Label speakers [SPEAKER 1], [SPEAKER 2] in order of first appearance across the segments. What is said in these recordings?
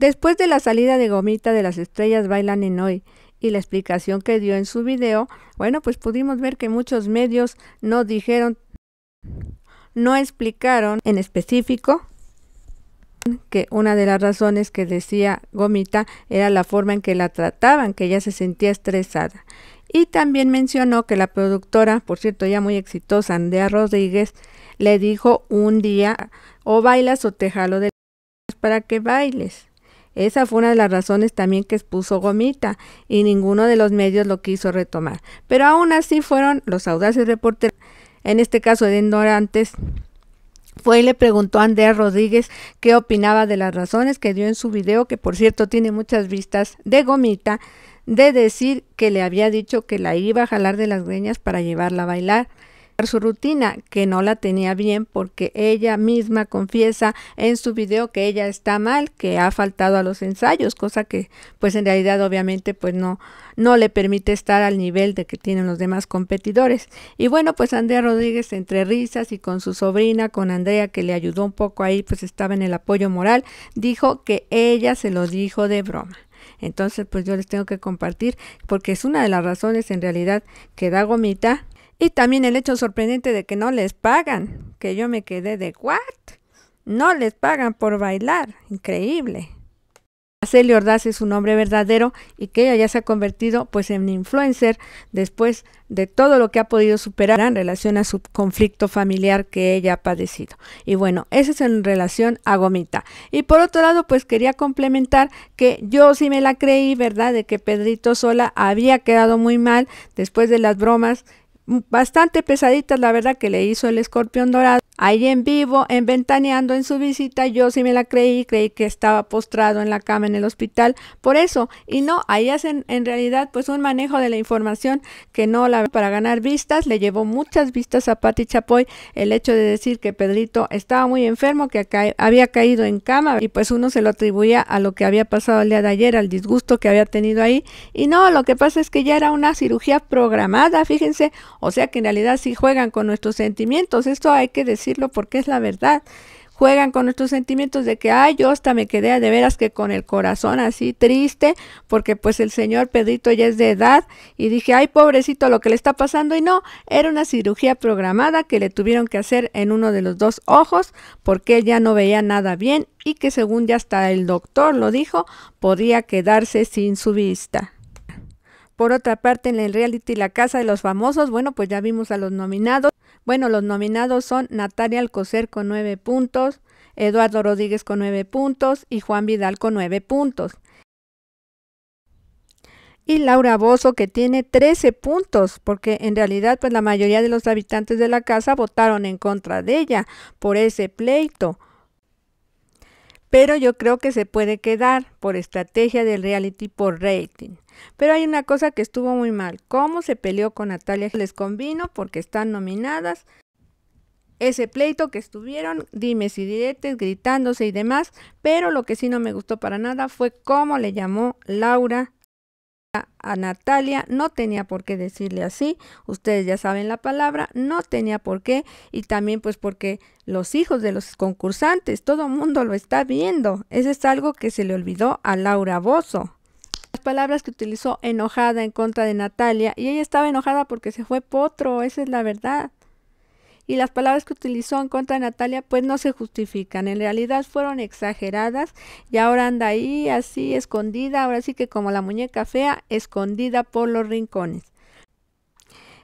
[SPEAKER 1] Después de la salida de Gomita de las Estrellas Bailan en Hoy y la explicación que dio en su video, bueno, pues pudimos ver que muchos medios no dijeron, no explicaron en específico que una de las razones que decía Gomita era la forma en que la trataban, que ella se sentía estresada. Y también mencionó que la productora, por cierto ya muy exitosa, Andrea Rodríguez, le dijo un día, o bailas o te jalo de para que bailes. Esa fue una de las razones también que expuso Gomita y ninguno de los medios lo quiso retomar. Pero aún así fueron los audaces reporteros, en este caso de Dorantes, fue y le preguntó a Andrea Rodríguez qué opinaba de las razones que dio en su video, que por cierto tiene muchas vistas de Gomita, de decir que le había dicho que la iba a jalar de las greñas para llevarla a bailar su rutina, que no la tenía bien porque ella misma confiesa en su video que ella está mal, que ha faltado a los ensayos, cosa que pues en realidad obviamente pues no, no le permite estar al nivel de que tienen los demás competidores. Y bueno, pues Andrea Rodríguez entre risas y con su sobrina, con Andrea que le ayudó un poco ahí, pues estaba en el apoyo moral, dijo que ella se lo dijo de broma. Entonces, pues yo les tengo que compartir porque es una de las razones en realidad que da gomita y también el hecho sorprendente de que no les pagan, que yo me quedé de what? No les pagan por bailar, increíble. Celia Ordaz es su nombre verdadero y que ella ya se ha convertido pues en influencer después de todo lo que ha podido superar en relación a su conflicto familiar que ella ha padecido. Y bueno, eso es en relación a Gomita. Y por otro lado, pues quería complementar que yo sí me la creí, ¿verdad? De que Pedrito Sola había quedado muy mal después de las bromas bastante pesaditas la verdad que le hizo el escorpión dorado. Ahí en vivo, en ventaneando en su visita, yo sí me la creí, creí que estaba postrado en la cama en el hospital, por eso, y no, ahí hacen en realidad pues un manejo de la información que no la para ganar vistas, le llevó muchas vistas a Pati Chapoy el hecho de decir que Pedrito estaba muy enfermo, que había caído en cama y pues uno se lo atribuía a lo que había pasado el día de ayer, al disgusto que había tenido ahí, y no, lo que pasa es que ya era una cirugía programada, fíjense, o sea que en realidad sí juegan con nuestros sentimientos. Esto hay que decirlo porque es la verdad. Juegan con nuestros sentimientos de que, ay, yo hasta me quedé de veras que con el corazón así triste, porque pues el señor Pedrito ya es de edad y dije, ay, pobrecito lo que le está pasando. Y no, era una cirugía programada que le tuvieron que hacer en uno de los dos ojos porque él ya no veía nada bien y que según ya hasta el doctor lo dijo, podía quedarse sin su vista. Por otra parte, en el reality La Casa de los Famosos, bueno, pues ya vimos a los nominados. Bueno, los nominados son Natalia Alcocer con 9 puntos, Eduardo Rodríguez con 9 puntos y Juan Vidal con 9 puntos. Y Laura Bozo que tiene 13 puntos, porque en realidad pues la mayoría de los habitantes de la casa votaron en contra de ella por ese pleito pero yo creo que se puede quedar por estrategia del reality por rating. Pero hay una cosa que estuvo muy mal, cómo se peleó con Natalia les convino porque están nominadas. Ese pleito que estuvieron, dimes y diretes, gritándose y demás, pero lo que sí no me gustó para nada fue cómo le llamó Laura a Natalia, no tenía por qué decirle así, ustedes ya saben la palabra, no tenía por qué y también pues porque los hijos de los concursantes, todo el mundo lo está viendo, eso es algo que se le olvidó a Laura Bozo palabras que utilizó enojada en contra de Natalia, y ella estaba enojada porque se fue potro, esa es la verdad. Y las palabras que utilizó en contra de Natalia pues no se justifican, en realidad fueron exageradas y ahora anda ahí así escondida, ahora sí que como la muñeca fea, escondida por los rincones.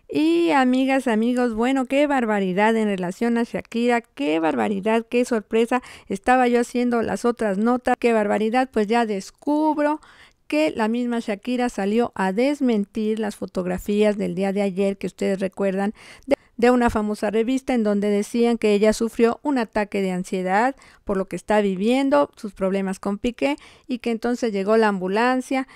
[SPEAKER 1] Y amigas, amigos, bueno, qué barbaridad en relación a Shakira, qué barbaridad, qué sorpresa. Estaba yo haciendo las otras notas, qué barbaridad, pues ya descubro que la misma Shakira salió a desmentir las fotografías del día de ayer que ustedes recuerdan de, una famosa revista en donde decían que ella sufrió un ataque de ansiedad por lo que está viviendo, sus problemas con Piqué y que entonces llegó la ambulancia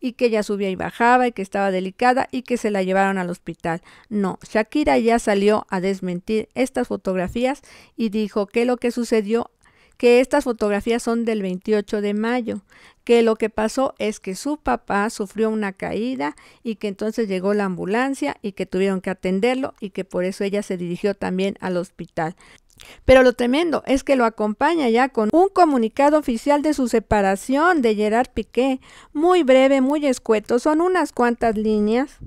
[SPEAKER 1] y que ella subía y bajaba y que estaba delicada y que se la llevaron al hospital. No, Shakira ya salió a desmentir estas fotografías y dijo que lo que sucedió que estas fotografías son del 28 de mayo, que lo que pasó es que su papá sufrió una caída y que entonces llegó la ambulancia y que tuvieron que atenderlo y que por eso ella se dirigió también al hospital. Pero lo tremendo es que lo acompaña ya con un comunicado oficial de su separación de Gerard Piqué, muy breve, muy escueto, son unas cuantas líneas,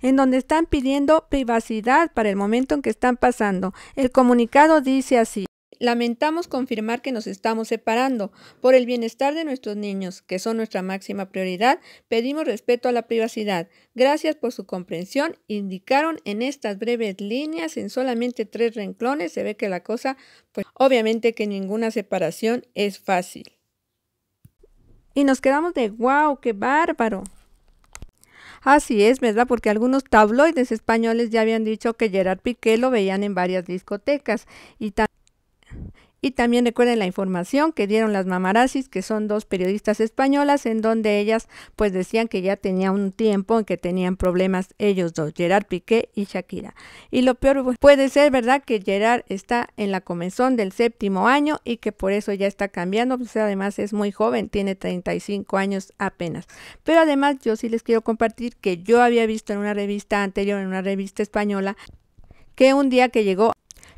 [SPEAKER 1] en donde están pidiendo privacidad para el momento en que están pasando. El comunicado dice así lamentamos confirmar que nos estamos separando. Por el bienestar de nuestros niños, que son nuestra máxima prioridad, pedimos respeto a la privacidad. Gracias por su comprensión. Indicaron en estas breves líneas, en solamente tres renclones, se ve que la cosa, pues obviamente que ninguna separación es fácil. Y nos quedamos de, wow, qué bárbaro. Así es, ¿verdad? Porque algunos tabloides españoles ya habían dicho que Gerard Piqué lo veían en varias discotecas y y también recuerden la información que dieron las Mamarasis, que son dos periodistas españolas, en donde ellas pues decían que ya tenía un tiempo en que tenían problemas ellos dos, Gerard Piqué y Shakira. Y lo peor puede ser, ¿verdad? Que Gerard está en la comenzón del séptimo año y que por eso ya está cambiando, pues además es muy joven, tiene 35 años apenas. Pero además yo sí les quiero compartir que yo había visto en una revista anterior, en una revista española, que un día que llegó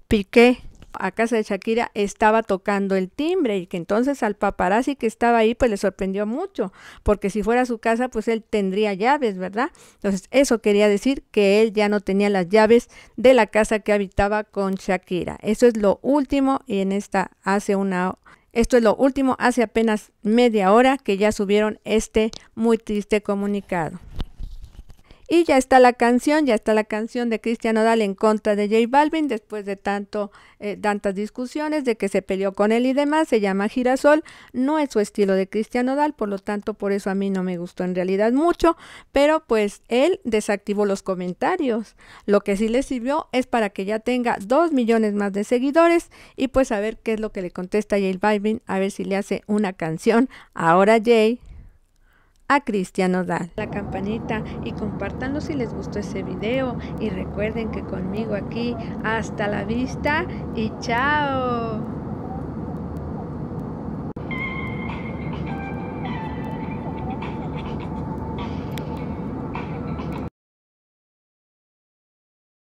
[SPEAKER 1] Piqué a casa de Shakira estaba tocando el timbre y que entonces al paparazzi que estaba ahí pues le sorprendió mucho, porque si fuera a su casa pues él tendría llaves, ¿verdad? Entonces eso quería decir que él ya no tenía las llaves de la casa que habitaba con Shakira. Eso es lo último y en esta hace una esto es lo último hace apenas media hora que ya subieron este muy triste comunicado. Y ya está la canción, ya está la canción de Cristian Odal en contra de Jay Balvin después de tanto, eh, tantas discusiones de que se peleó con él y demás. Se llama Girasol, no es su estilo de Cristian Odal, por lo tanto por eso a mí no me gustó en realidad mucho, pero pues él desactivó los comentarios. Lo que sí le sirvió es para que ya tenga dos millones más de seguidores y pues a ver qué es lo que le contesta Jay Balvin, a ver si le hace una canción. Ahora Jay a Cristian da La campanita y compártanlo si les gustó ese video y recuerden que conmigo aquí hasta la vista y chao.